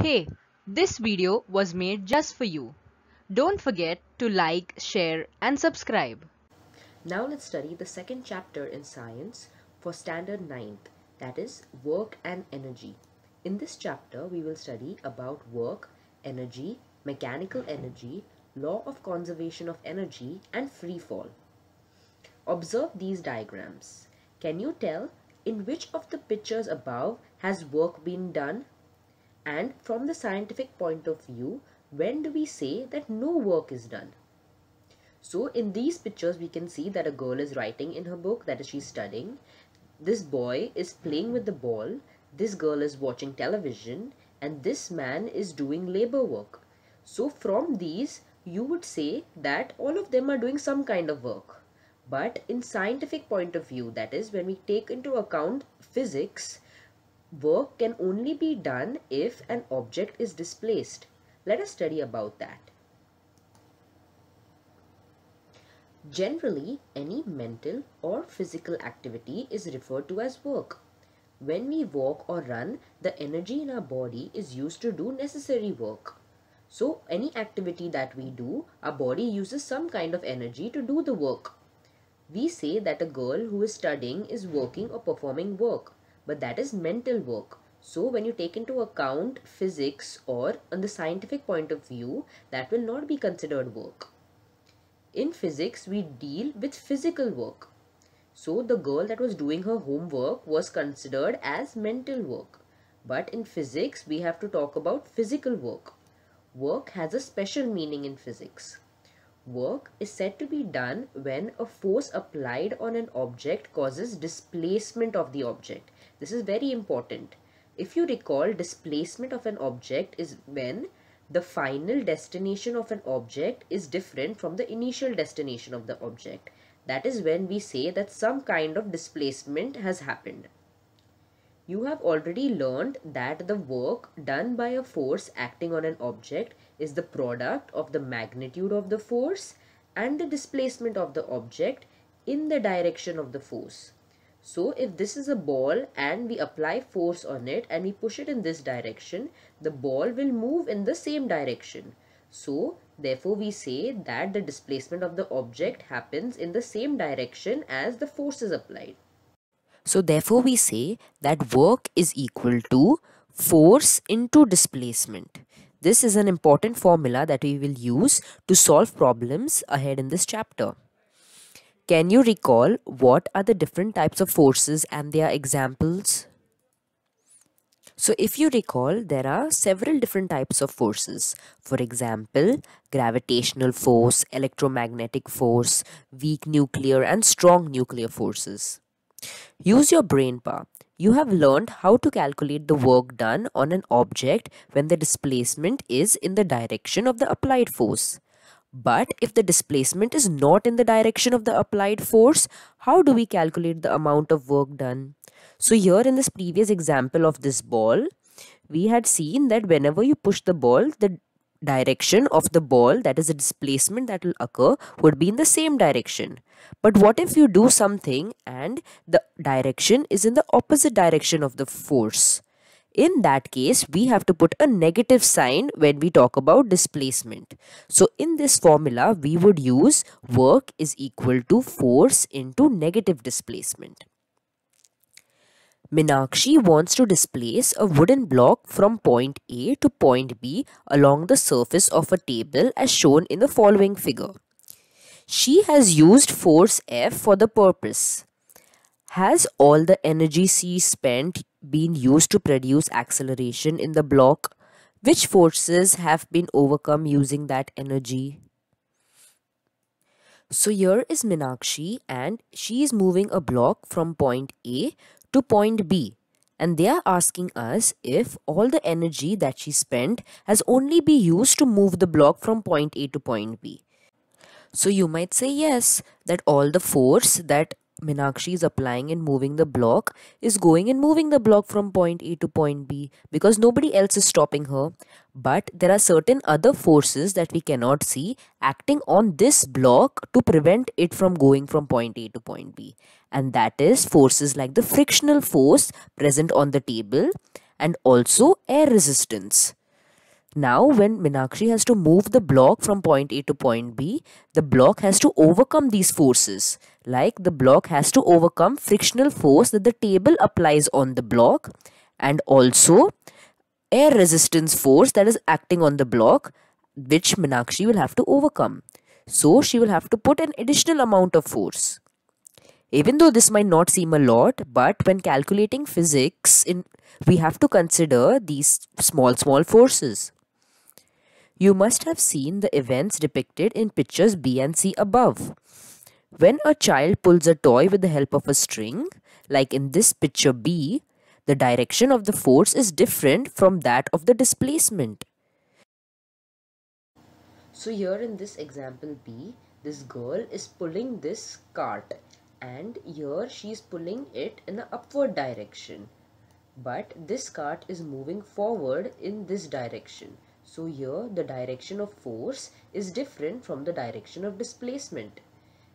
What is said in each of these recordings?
Hey, this video was made just for you. Don't forget to like, share and subscribe. Now let's study the second chapter in science for standard 9th that is work and energy. In this chapter we will study about work, energy, mechanical energy, law of conservation of energy and free fall. Observe these diagrams. Can you tell in which of the pictures above has work been done? And from the scientific point of view, when do we say that no work is done? So in these pictures, we can see that a girl is writing in her book, that is she's studying. This boy is playing with the ball. This girl is watching television. And this man is doing labor work. So from these, you would say that all of them are doing some kind of work. But in scientific point of view, that is when we take into account physics, Work can only be done if an object is displaced. Let us study about that. Generally, any mental or physical activity is referred to as work. When we walk or run, the energy in our body is used to do necessary work. So, any activity that we do, our body uses some kind of energy to do the work. We say that a girl who is studying is working or performing work but that is mental work. So when you take into account physics or on the scientific point of view, that will not be considered work. In physics, we deal with physical work. So the girl that was doing her homework was considered as mental work. But in physics, we have to talk about physical work. Work has a special meaning in physics. Work is said to be done when a force applied on an object causes displacement of the object this is very important. If you recall, displacement of an object is when the final destination of an object is different from the initial destination of the object. That is when we say that some kind of displacement has happened. You have already learned that the work done by a force acting on an object is the product of the magnitude of the force and the displacement of the object in the direction of the force. So if this is a ball and we apply force on it and we push it in this direction, the ball will move in the same direction. So therefore we say that the displacement of the object happens in the same direction as the force is applied. So therefore we say that work is equal to force into displacement. This is an important formula that we will use to solve problems ahead in this chapter. Can you recall what are the different types of forces and their examples? So if you recall, there are several different types of forces. For example, gravitational force, electromagnetic force, weak nuclear and strong nuclear forces. Use your brain power. You have learned how to calculate the work done on an object when the displacement is in the direction of the applied force. But if the displacement is not in the direction of the applied force, how do we calculate the amount of work done? So here in this previous example of this ball, we had seen that whenever you push the ball, the direction of the ball, that is the displacement that will occur, would be in the same direction. But what if you do something and the direction is in the opposite direction of the force? In that case, we have to put a negative sign when we talk about displacement. So in this formula, we would use work is equal to force into negative displacement. Minakshi wants to displace a wooden block from point A to point B along the surface of a table as shown in the following figure. She has used force F for the purpose. Has all the energy she spent been used to produce acceleration in the block? Which forces have been overcome using that energy? So here is Minakshi and she is moving a block from point A to point B and they are asking us if all the energy that she spent has only been used to move the block from point A to point B. So you might say yes, that all the force that Minakshi is applying and moving the block is going and moving the block from point A to point B because nobody else is stopping her. But there are certain other forces that we cannot see acting on this block to prevent it from going from point A to point B. And that is forces like the frictional force present on the table and also air resistance. Now when Minakshi has to move the block from point A to point B, the block has to overcome these forces. Like the block has to overcome frictional force that the table applies on the block and also air resistance force that is acting on the block which Minakshi will have to overcome. So she will have to put an additional amount of force. Even though this might not seem a lot, but when calculating physics, in, we have to consider these small, small forces. You must have seen the events depicted in pictures B and C above. When a child pulls a toy with the help of a string, like in this picture B, the direction of the force is different from that of the displacement. So here in this example B, this girl is pulling this cart and here she is pulling it in the upward direction. But this cart is moving forward in this direction. So here the direction of force is different from the direction of displacement.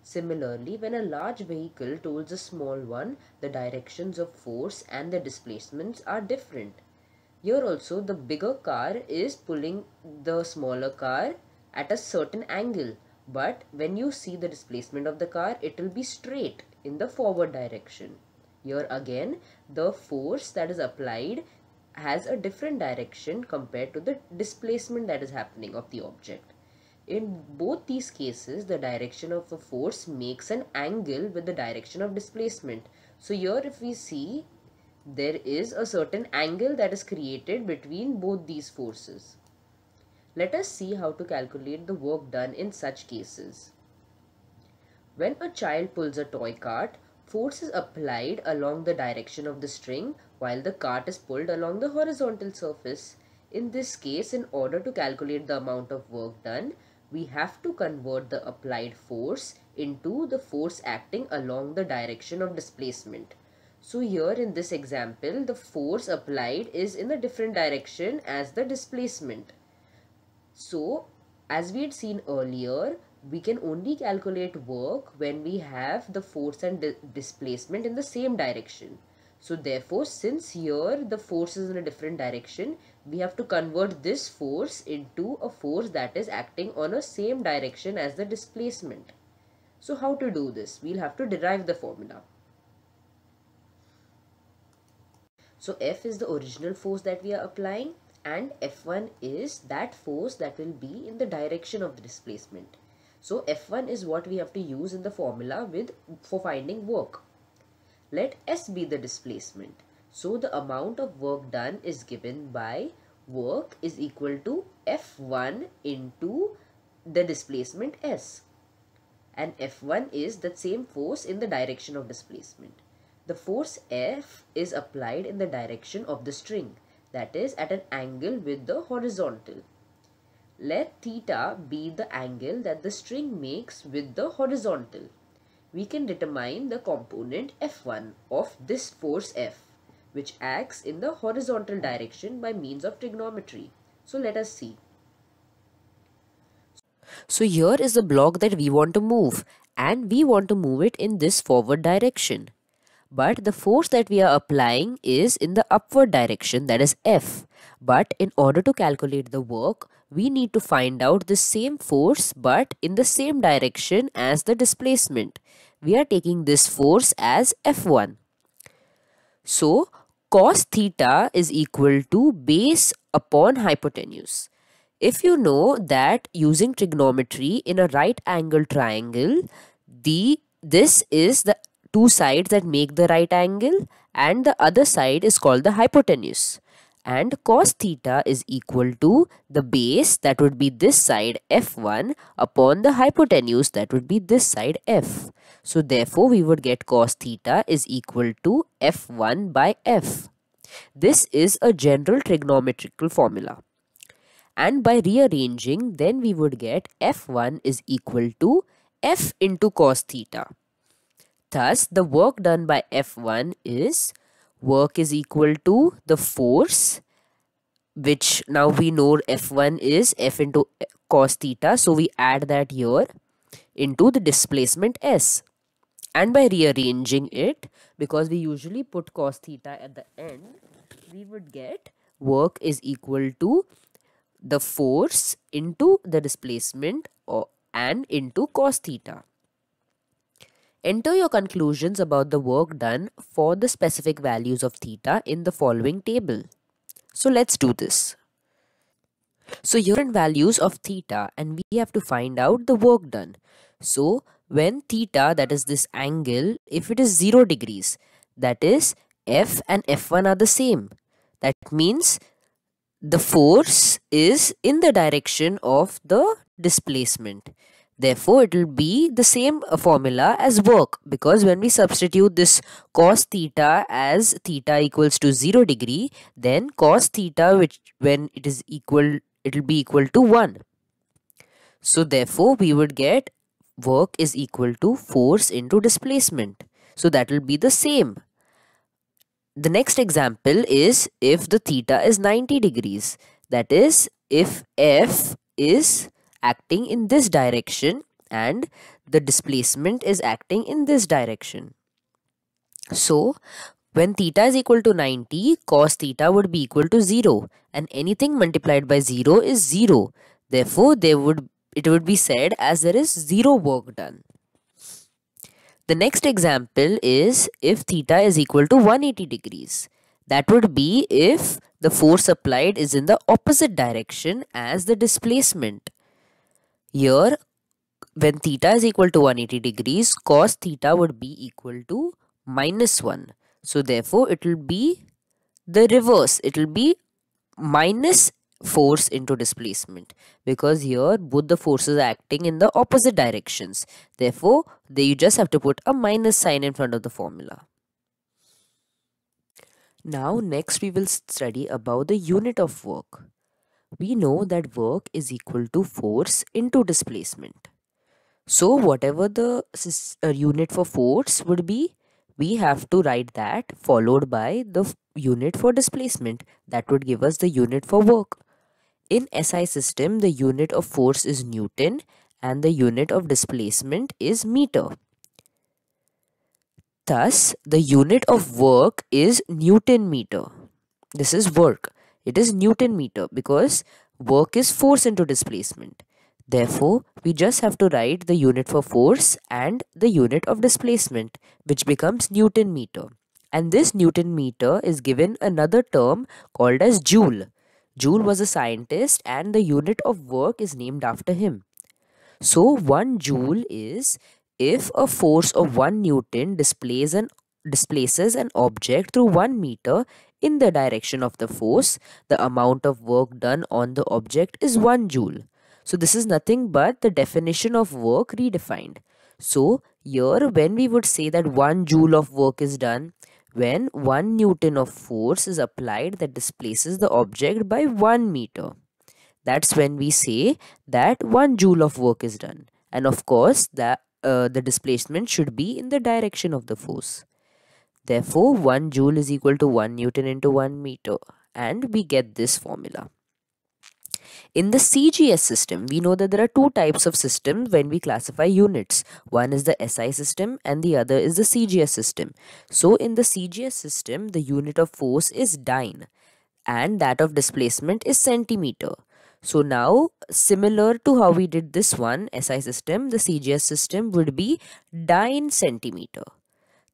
Similarly, when a large vehicle tolls a small one, the directions of force and the displacements are different. Here also the bigger car is pulling the smaller car at a certain angle. But when you see the displacement of the car, it will be straight in the forward direction. Here again, the force that is applied has a different direction compared to the displacement that is happening of the object. In both these cases, the direction of a force makes an angle with the direction of displacement. So here if we see, there is a certain angle that is created between both these forces. Let us see how to calculate the work done in such cases. When a child pulls a toy cart, force is applied along the direction of the string while the cart is pulled along the horizontal surface. In this case, in order to calculate the amount of work done, we have to convert the applied force into the force acting along the direction of displacement. So here in this example, the force applied is in a different direction as the displacement. So as we had seen earlier, we can only calculate work when we have the force and di displacement in the same direction. So therefore, since here the force is in a different direction, we have to convert this force into a force that is acting on a same direction as the displacement. So how to do this? We'll have to derive the formula. So F is the original force that we are applying and F1 is that force that will be in the direction of the displacement. So F1 is what we have to use in the formula with for finding work. Let S be the displacement. So the amount of work done is given by work is equal to F1 into the displacement S. And F1 is the same force in the direction of displacement. The force F is applied in the direction of the string, that is at an angle with the horizontal. Let theta be the angle that the string makes with the horizontal we can determine the component F1 of this force F, which acts in the horizontal direction by means of trigonometry. So let us see. So here is the block that we want to move and we want to move it in this forward direction. But the force that we are applying is in the upward direction that is F. But in order to calculate the work, we need to find out the same force but in the same direction as the displacement we are taking this force as F1. So cos theta is equal to base upon hypotenuse. If you know that using trigonometry in a right angle triangle, the this is the two sides that make the right angle and the other side is called the hypotenuse and cos theta is equal to the base that would be this side f1 upon the hypotenuse that would be this side f. So therefore we would get cos theta is equal to f1 by f. This is a general trigonometrical formula. And by rearranging then we would get f1 is equal to f into cos theta. Thus the work done by f1 is work is equal to the force which now we know F1 is F into cos theta. So we add that here into the displacement S. And by rearranging it, because we usually put cos theta at the end, we would get work is equal to the force into the displacement or, uh, and into cos theta. Enter your conclusions about the work done for the specific values of theta in the following table. So let's do this. So here in values of theta and we have to find out the work done. So when theta that is this angle if it is 0 degrees that is f and f1 are the same. That means the force is in the direction of the displacement. Therefore, it will be the same uh, formula as work because when we substitute this cos theta as theta equals to 0 degree, then cos theta which when it is equal, it will be equal to 1. So therefore, we would get work is equal to force into displacement. So that will be the same. The next example is if the theta is 90 degrees. That is, if F is acting in this direction and the displacement is acting in this direction. So, when theta is equal to 90, cos theta would be equal to 0 and anything multiplied by 0 is 0. Therefore, there would it would be said as there is 0 work done. The next example is if theta is equal to 180 degrees. That would be if the force applied is in the opposite direction as the displacement. Here, when theta is equal to 180 degrees, cos theta would be equal to minus 1. So therefore, it will be the reverse. It will be minus force into displacement because here both the forces are acting in the opposite directions. Therefore, they, you just have to put a minus sign in front of the formula. Now, next we will study about the unit of work we know that work is equal to force into displacement. So whatever the uh, unit for force would be, we have to write that followed by the unit for displacement. That would give us the unit for work. In SI system, the unit of force is Newton and the unit of displacement is meter. Thus, the unit of work is Newton meter. This is work. It is Newton meter because work is force into displacement. Therefore, we just have to write the unit for force and the unit of displacement, which becomes Newton meter. And this Newton meter is given another term called as Joule. Joule was a scientist and the unit of work is named after him. So, 1 Joule is if a force of 1 Newton displays an displaces an object through 1 meter, in the direction of the force, the amount of work done on the object is 1 joule. So this is nothing but the definition of work redefined. So here when we would say that 1 joule of work is done, when 1 newton of force is applied that displaces the object by 1 meter. That's when we say that 1 joule of work is done. And of course, the, uh, the displacement should be in the direction of the force. Therefore, 1 joule is equal to 1 newton into 1 meter. And we get this formula. In the CGS system, we know that there are two types of systems when we classify units. One is the SI system and the other is the CGS system. So in the CGS system, the unit of force is dyne and that of displacement is centimeter. So now, similar to how we did this one, SI system, the CGS system would be dyne centimeter.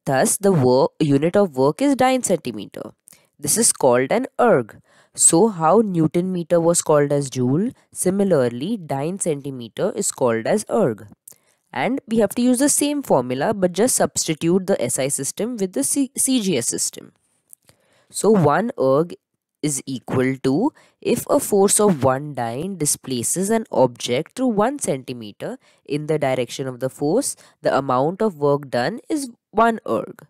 Thus, the work, unit of work is dyne centimeter. This is called an erg. So, how Newton meter was called as joule, similarly, dyne centimeter is called as erg. And we have to use the same formula but just substitute the SI system with the CGS system. So, 1 erg is equal to if a force of 1 dyne displaces an object through 1 centimeter in the direction of the force, the amount of work done is 1 erg.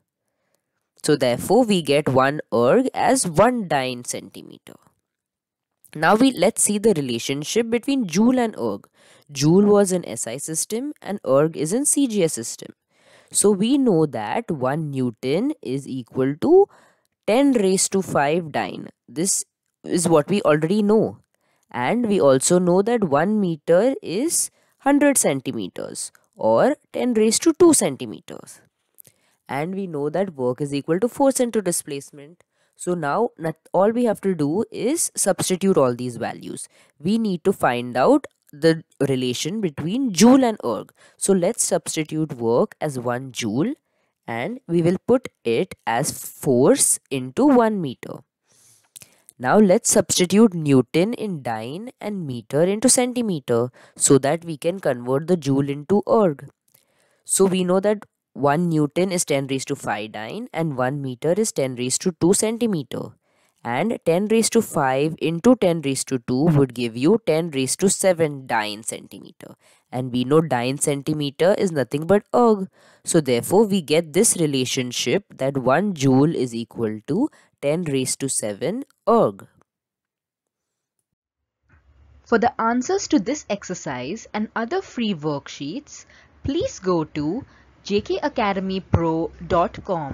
So therefore, we get 1 erg as 1 dyne centimeter. Now we let's see the relationship between joule and erg. Joule was in SI system and erg is in CGS system. So we know that 1 newton is equal to 10 raised to 5 dyne. This is what we already know. And we also know that 1 meter is 100 centimeters or 10 raised to 2 centimeters. And we know that work is equal to force into displacement. So now all we have to do is substitute all these values. We need to find out the relation between joule and erg. So let's substitute work as 1 joule and we will put it as force into 1 meter. Now let's substitute Newton in dyne and meter into centimeter so that we can convert the joule into erg. So we know that 1 Newton is 10 raised to 5 dyne and 1 meter is 10 raised to 2 centimeter and 10 raised to 5 into 10 raised to 2 would give you 10 raised to 7 dyne centimeter and we know dyne centimeter is nothing but erg so therefore we get this relationship that 1 joule is equal to 10 raised to 7 erg for the answers to this exercise and other free worksheets please go to jkacademypro.com